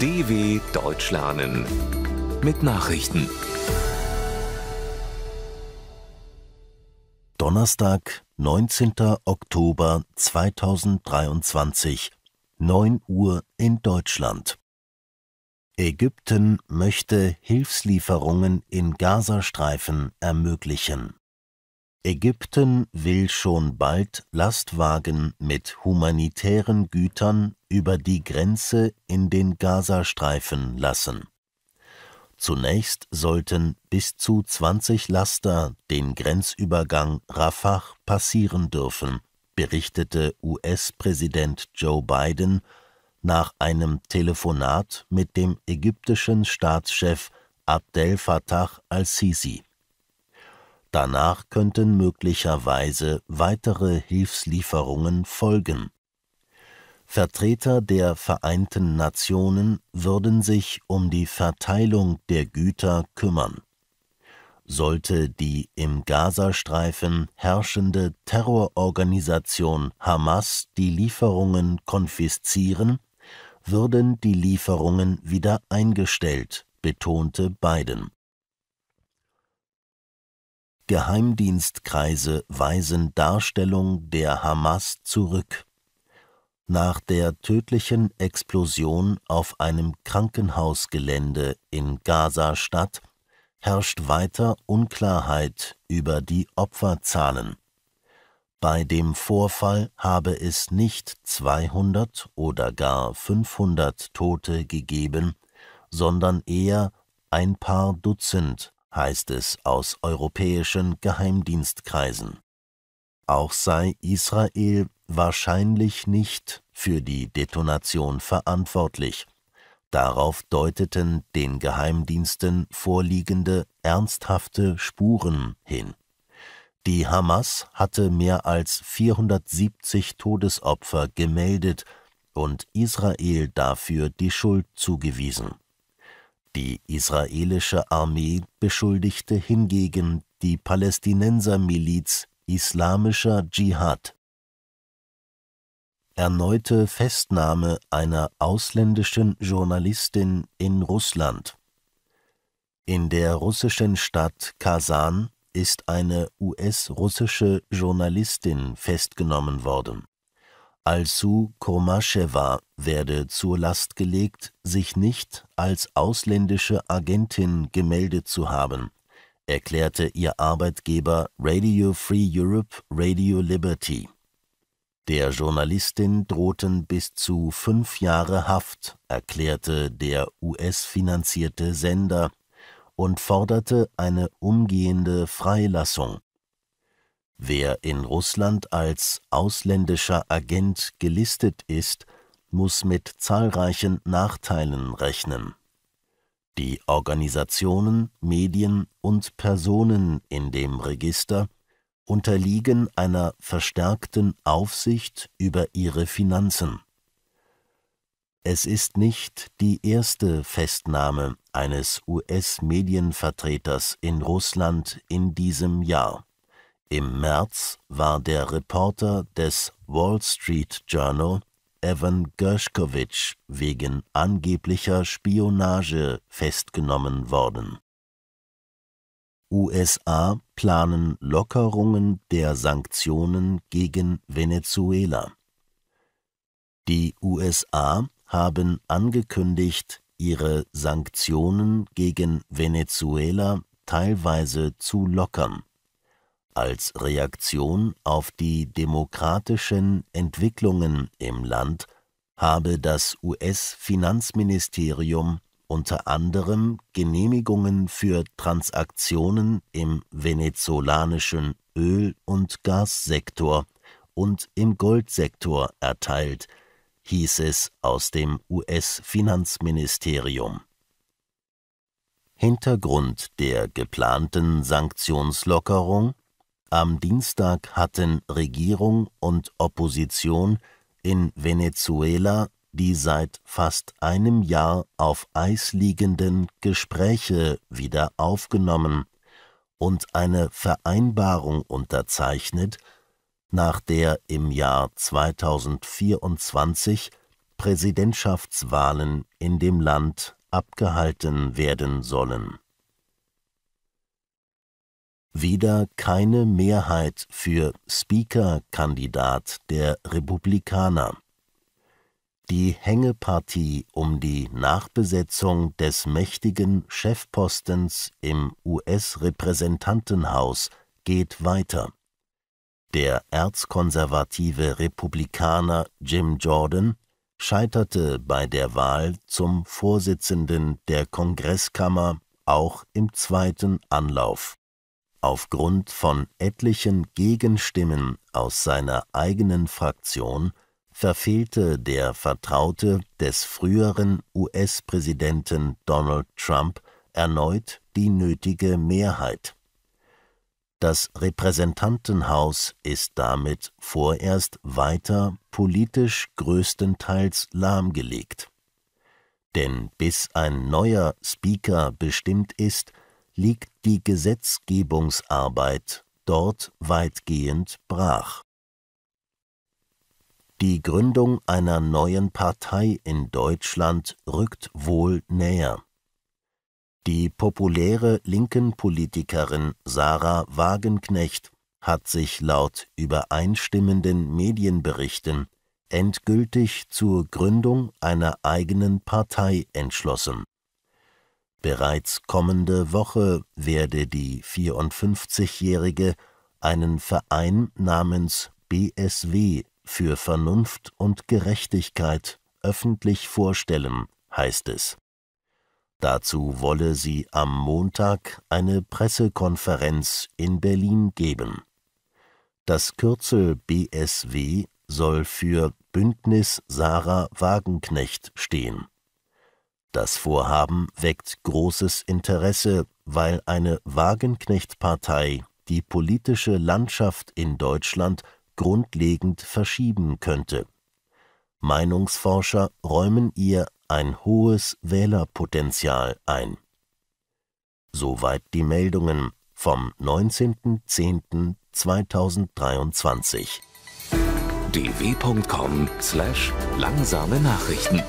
DW Deutsch lernen mit Nachrichten. Donnerstag, 19. Oktober 2023, 9 Uhr in Deutschland. Ägypten möchte Hilfslieferungen in Gazastreifen ermöglichen. Ägypten will schon bald Lastwagen mit humanitären Gütern über die Grenze in den Gazastreifen lassen. Zunächst sollten bis zu 20 Laster den Grenzübergang Rafah passieren dürfen, berichtete US-Präsident Joe Biden nach einem Telefonat mit dem ägyptischen Staatschef Abdel Fattah al-Sisi Danach könnten möglicherweise weitere Hilfslieferungen folgen. Vertreter der Vereinten Nationen würden sich um die Verteilung der Güter kümmern. Sollte die im Gazastreifen herrschende Terrororganisation Hamas die Lieferungen konfiszieren, würden die Lieferungen wieder eingestellt, betonte Biden Geheimdienstkreise weisen Darstellung der Hamas zurück. Nach der tödlichen Explosion auf einem Krankenhausgelände in Gaza-Stadt herrscht weiter Unklarheit über die Opferzahlen. Bei dem Vorfall habe es nicht 200 oder gar 500 Tote gegeben, sondern eher ein paar Dutzend heißt es aus europäischen Geheimdienstkreisen. Auch sei Israel wahrscheinlich nicht für die Detonation verantwortlich. Darauf deuteten den Geheimdiensten vorliegende ernsthafte Spuren hin. Die Hamas hatte mehr als 470 Todesopfer gemeldet und Israel dafür die Schuld zugewiesen. Die israelische Armee beschuldigte hingegen die Palästinensermiliz islamischer Dschihad. Erneute Festnahme einer ausländischen Journalistin in Russland. In der russischen Stadt Kasan ist eine US-russische Journalistin festgenommen worden Alsu Kurmaschewa werde zur Last gelegt, sich nicht als ausländische Agentin gemeldet zu haben, erklärte ihr Arbeitgeber Radio Free Europe Radio Liberty. Der Journalistin drohten bis zu fünf Jahre Haft, erklärte der US-finanzierte Sender und forderte eine umgehende Freilassung Wer in Russland als ausländischer Agent gelistet ist, muss mit zahlreichen Nachteilen rechnen. Die Organisationen, Medien und Personen in dem Register unterliegen einer verstärkten Aufsicht über ihre Finanzen. Es ist nicht die erste Festnahme eines US-Medienvertreters in Russland in diesem Jahr. Im März war der Reporter des Wall Street Journal Evan Gershkovich wegen angeblicher Spionage festgenommen worden. USA planen Lockerungen der Sanktionen gegen Venezuela. Die USA haben angekündigt, ihre Sanktionen gegen Venezuela teilweise zu lockern als Reaktion auf die demokratischen Entwicklungen im Land habe das US-Finanzministerium unter anderem Genehmigungen für Transaktionen im venezolanischen Öl- und Gassektor und im Goldsektor erteilt, hieß es aus dem US-Finanzministerium. Hintergrund der geplanten Sanktionslockerung am Dienstag hatten Regierung und Opposition in Venezuela die seit fast einem Jahr auf Eis liegenden Gespräche wieder aufgenommen und eine Vereinbarung unterzeichnet, nach der im Jahr 2024 Präsidentschaftswahlen in dem Land abgehalten werden sollen wieder keine Mehrheit für Speaker-Kandidat der Republikaner. Die Hängepartie um die Nachbesetzung des mächtigen Chefpostens im US-Repräsentantenhaus geht weiter. Der erzkonservative Republikaner Jim Jordan scheiterte bei der Wahl zum Vorsitzenden der Kongresskammer auch im zweiten Anlauf aufgrund von etlichen Gegenstimmen aus seiner eigenen Fraktion verfehlte der Vertraute des früheren US-Präsidenten Donald Trump erneut die nötige Mehrheit. Das Repräsentantenhaus ist damit vorerst weiter politisch größtenteils lahmgelegt. Denn bis ein neuer Speaker bestimmt ist, liegt die Gesetzgebungsarbeit dort weitgehend brach. Die Gründung einer neuen Partei in Deutschland rückt wohl näher. Die populäre linken Politikerin Sarah Wagenknecht hat sich laut übereinstimmenden Medienberichten endgültig zur Gründung einer eigenen Partei entschlossen Bereits kommende Woche werde die 54-Jährige einen Verein namens BSW für Vernunft und Gerechtigkeit öffentlich vorstellen, heißt es. Dazu wolle sie am Montag eine Pressekonferenz in Berlin geben. Das Kürzel BSW soll für Bündnis Sarah Wagenknecht stehen. Das Vorhaben weckt großes Interesse, weil eine Wagenknechtpartei die politische Landschaft in Deutschland grundlegend verschieben könnte. Meinungsforscher räumen ihr ein hohes Wählerpotenzial ein. Soweit die Meldungen vom 19.10.2023. dw.com/langsame Nachrichten